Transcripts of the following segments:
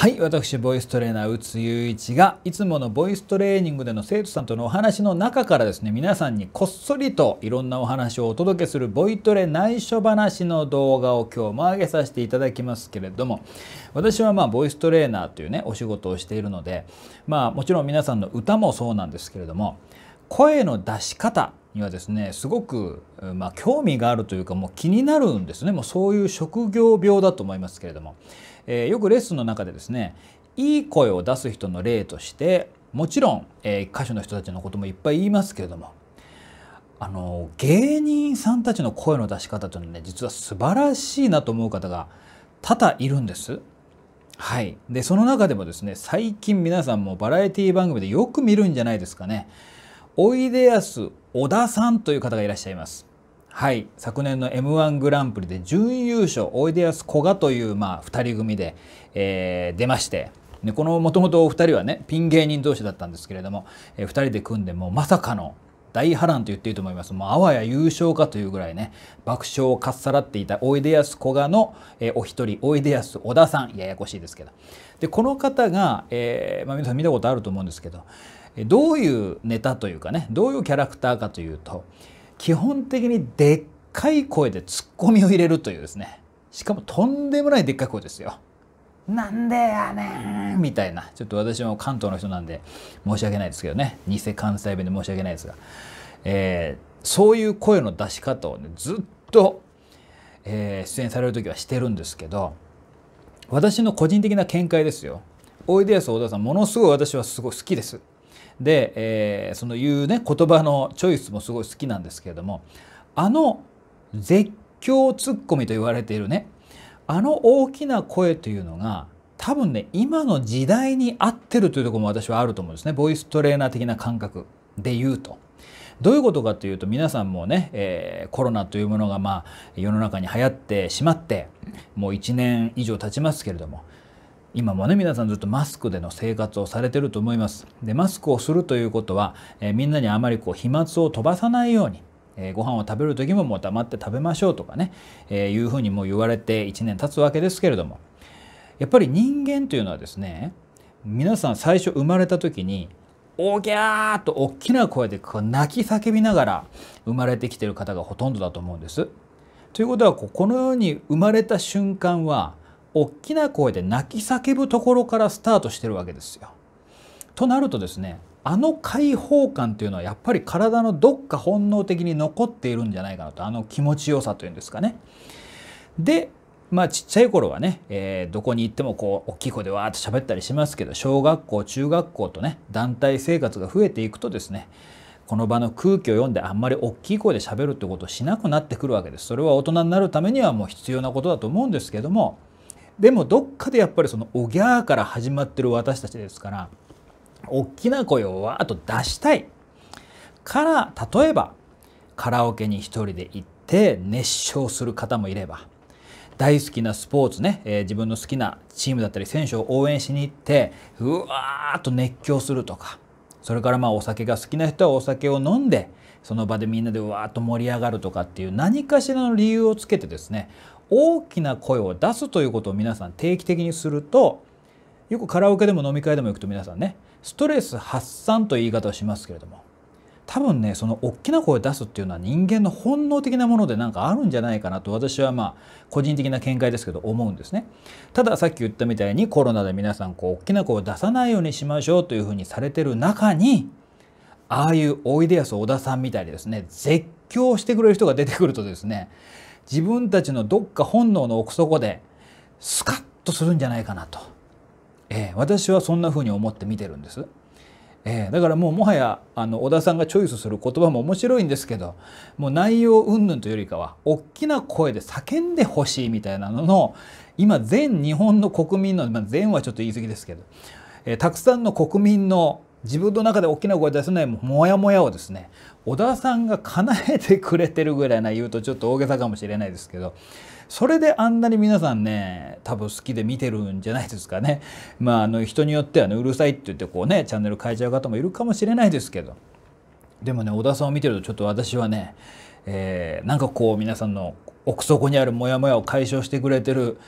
はい私ボイストレーナー宇津雄一がいつものボイストレーニングでの生徒さんとのお話の中からですね皆さんにこっそりといろんなお話をお届けするボイトレ内緒話の動画を今日も上げさせていただきますけれども私はまあボイストレーナーというねお仕事をしているのでまあもちろん皆さんの歌もそうなんですけれども声の出し方にはですねすごく、まあ、興味があるというかもう気になるんですねもうそういう職業病だと思いますけれどもえー、よくレッスンの中でですねいい声を出す人の例としてもちろん、えー、歌手の人たちのこともいっぱい言いますけれどもあの芸人さんたちの声の出し方というのはね実は素晴らしいなと思う方が多々いるんです。はい、でその中でもですね最近皆さんもバラエティ番組でよく見るんじゃないですかね。おいでやす小田さんという方がいらっしゃいます。はい昨年の m 1グランプリで準優勝おいでやすこがという、まあ、2人組で、えー、出まして。でこのもともとお二人はねピン芸人同士だったんですけれども、え2人で組んでもまさかの大波乱と言っていいと思います。もうあわや優勝かというぐらいね、爆笑をかっさらっていたおいでやすこがの、えお一人、おいでやす小田さん、ややこしいですけど。で、この方が、えー、まあ、皆さん見たことあると思うんですけど、どういうネタというかね、どういうキャラクターかというと、基本的にでっかい声でツッコミを入れるというですねしかもとんでもないでっかい声ですよ。なんでやねんみたいなちょっと私も関東の人なんで申し訳ないですけどね偽関西弁で申し訳ないですが、えー、そういう声の出し方をねずっと、えー、出演される時はしてるんですけど私の個人的な見解ですよ。おいでやす小田さんものすごい私はすごい好きです。で、えー、その言うね言葉のチョイスもすごい好きなんですけれどもあの絶叫ツッコミと言われているねあの大きな声というのが多分ね今の時代に合ってるというところも私はあると思うんですねボイストレーナー的な感覚で言うと。どういうことかというと皆さんもね、えー、コロナというものがまあ世の中に流行ってしまってもう1年以上経ちますけれども今もね皆さんずっとマスクでの生活をされてると思います。でマスクをするということは、えー、みんなにあまりこう飛沫を飛ばさないようにえご飯を食べる時ももう黙って食べましょうとかね、えー、いうふうにも言われて1年経つわけですけれどもやっぱり人間というのはですね皆さん最初生まれた時に「おぎゃー!」と大きな声でこう泣き叫びながら生まれてきてる方がほとんどだと思うんです。ということはこのように生まれた瞬間は大きな声で泣き叫ぶところからスタートしてるわけですよ。となるとですねあの解放感というのはやっぱり体のどっか本能的に残っているんじゃないかなとあの気持ちよさというんですかね。でまあちっちゃい頃はね、えー、どこに行ってもこう大きい声でわーっと喋ったりしますけど小学校中学校とね団体生活が増えていくとですねこの場の空気を読んであんまり大きい声で喋るってことをしなくなってくるわけです。それは大人になるためにはもう必要なことだと思うんですけどもでもどっかでやっぱりそのおぎゃーから始まってる私たちですから大きな声をわーっと出したいから例えばカラオケに一人で行って熱唱する方もいれば大好きなスポーツね、えー、自分の好きなチームだったり選手を応援しに行ってうわーっと熱狂するとかそれからまあお酒が好きな人はお酒を飲んでその場でみんなでわーっと盛り上がるとかっていう何かしらの理由をつけてですね大きな声を出すということを皆さん定期的にするとよくカラオケでも飲み会でも行くと皆さんねストレス発散という言い方をしますけれども多分ねその大きな声出すっていうのは人間の本能的なものでなんかあるんじゃないかなと私はまあ個人的な見解ですけど思うんですね。たださっき言ったみたいにコロナで皆さんこう大きな声を出さないようにしましょうというふうにされてる中にああいうおいでやす小田さんみたいにですね絶叫してくれる人が出てくるとですね自分たちのどっか本能の奥底でスカッとするんじゃないかなと、えー、私はそんなふうに思って見てるんです。えー、だからもうもはやあの小田さんがチョイスする言葉も面白いんですけどもう内容云々というよりかは大きな声で叫んでほしいみたいなのの今全日本の国民の、まあ、全はちょっと言い過ぎですけど、えー、たくさんの国民の自分の中で大きな声出せないモヤモヤをですね小田さんが叶えてくれてるぐらいな言うとちょっと大げさかもしれないですけどそれであんなに皆さんね多分好きで見てるんじゃないですかねまああの人によってはねうるさいって言ってこうねチャンネル変えちゃう方もいるかもしれないですけどでもね小田さんを見てるとちょっと私はね、えー、なんかこう皆さんの奥底にあるモヤモヤを解消してくれてる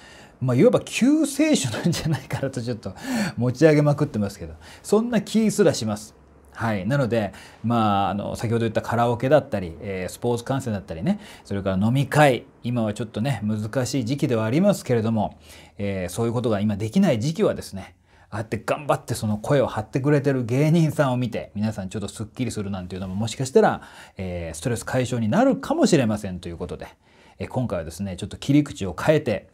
まあ、いわば救世主なんじゃないかなとちょっと持ち上げまくってますけどそんな気すらします。はい、なので、まあ、あの先ほど言ったカラオケだったり、えー、スポーツ観戦だったりねそれから飲み会今はちょっとね難しい時期ではありますけれども、えー、そういうことが今できない時期はですねああって頑張ってその声を張ってくれてる芸人さんを見て皆さんちょっとすっきりするなんていうのももしかしたら、えー、ストレス解消になるかもしれませんということで、えー、今回はですねちょっと切り口を変えて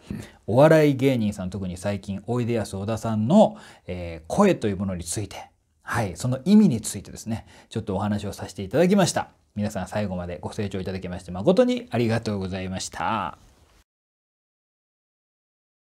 お笑い芸人さん特に最近おいでやす小田さんの、えー、声というものについてはい、その意味についてですね、ちょっとお話をさせていただきました。皆さん最後までご清聴いただきまして誠にありがとうございました。